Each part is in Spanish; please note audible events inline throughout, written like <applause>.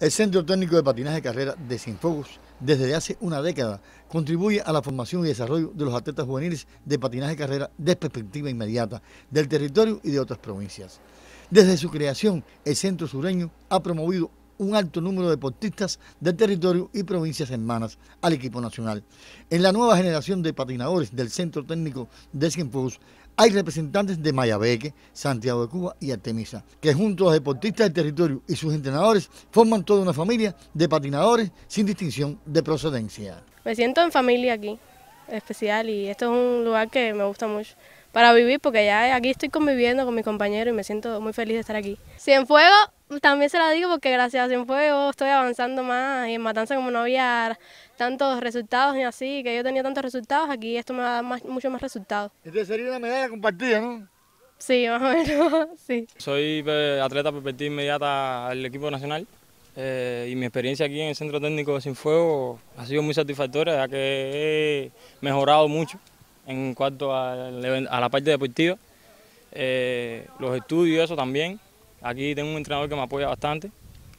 El Centro Técnico de Patinaje de Carrera de Sinfocus, desde hace una década, contribuye a la formación y desarrollo de los atletas juveniles de patinaje de carrera de perspectiva inmediata del territorio y de otras provincias. Desde su creación, el Centro Sureño ha promovido un alto número de deportistas del territorio y provincias hermanas al equipo nacional. En la nueva generación de patinadores del Centro Técnico de Cienfuegos hay representantes de Mayabeque, Santiago de Cuba y Artemisa, que junto a los deportistas del territorio y sus entrenadores forman toda una familia de patinadores sin distinción de procedencia. Me siento en familia aquí, especial, y esto es un lugar que me gusta mucho para vivir porque ya aquí estoy conviviendo con mis compañeros y me siento muy feliz de estar aquí. Cienfuegos también se la digo porque gracias a Cienfuegos estoy avanzando más y en Matanza como no había tantos resultados ni así, que yo tenía tantos resultados, aquí esto me da mucho más resultados. Este sería una medalla compartida, ¿no? Sí, más o menos, <laughs> sí. Soy eh, atleta perspectiva inmediata al equipo nacional eh, y mi experiencia aquí en el Centro Técnico de Fuego ha sido muy satisfactoria ya que he mejorado mucho en cuanto a, la parte deportiva, eh, los estudios eso también Aquí tengo un entrenador que me apoya bastante,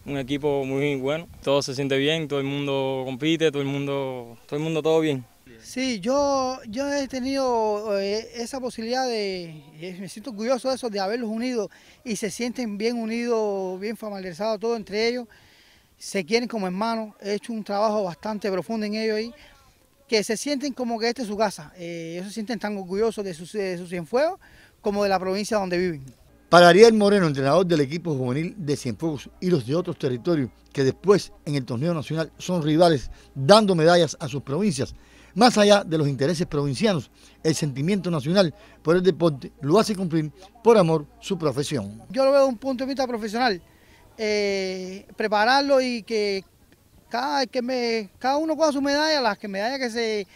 un equipo muy bueno, todo se siente bien, todo el mundo compite, todo el mundo, todo el mundo todo bien. Sí, yo, yo he tenido eh, esa posibilidad de, eh, me siento orgulloso de eso, de haberlos unido y se sienten bien unidos, bien familiarizados todos entre ellos, se quieren como hermanos, he hecho un trabajo bastante profundo en ellos ahí, que se sienten como que esta es su casa, eh, ellos se sienten tan orgullosos de su de como de la provincia donde viven. Para Ariel Moreno, entrenador del equipo juvenil de Cienfuegos y los de otros territorios que después en el torneo nacional son rivales dando medallas a sus provincias, más allá de los intereses provincianos, el sentimiento nacional por el deporte lo hace cumplir por amor su profesión. Yo lo veo desde un punto de vista profesional, eh, prepararlo y que cada, que me, cada uno coja su medalla, las que medallas que se,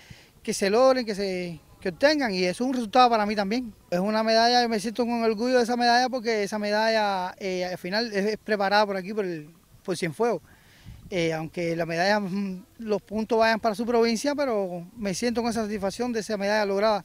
que se logren, que se, que obtengan y es un resultado para mí también. Es una medalla, yo me siento con orgullo de esa medalla porque esa medalla eh, al final es, preparada por aquí, por, el, por Cienfuegos. Eh, aunque la medalla, mm, los puntos vayan para su provincia, pero me siento con esa satisfacción de esa medalla lograda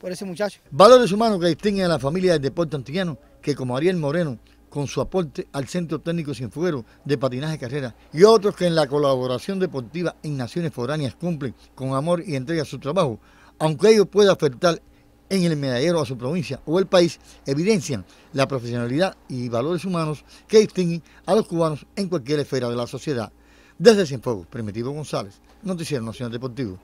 por ese muchacho. Valores humanos que distinguen a la familia del deporte antillano, que como Ariel Moreno, con su aporte al Centro Técnico Cienfuegos de Patinaje Carrera y otros que en la colaboración deportiva en Naciones Foráneas cumplen con amor y entrega su trabajo, aunque ello pueda afectar en el medallero a su provincia o el país, evidencian la profesionalidad y valores humanos que distinguen a los cubanos en cualquier esfera de la sociedad. Desde Cienfuegos, Primitivo González, Noticiero Nacional Deportivo.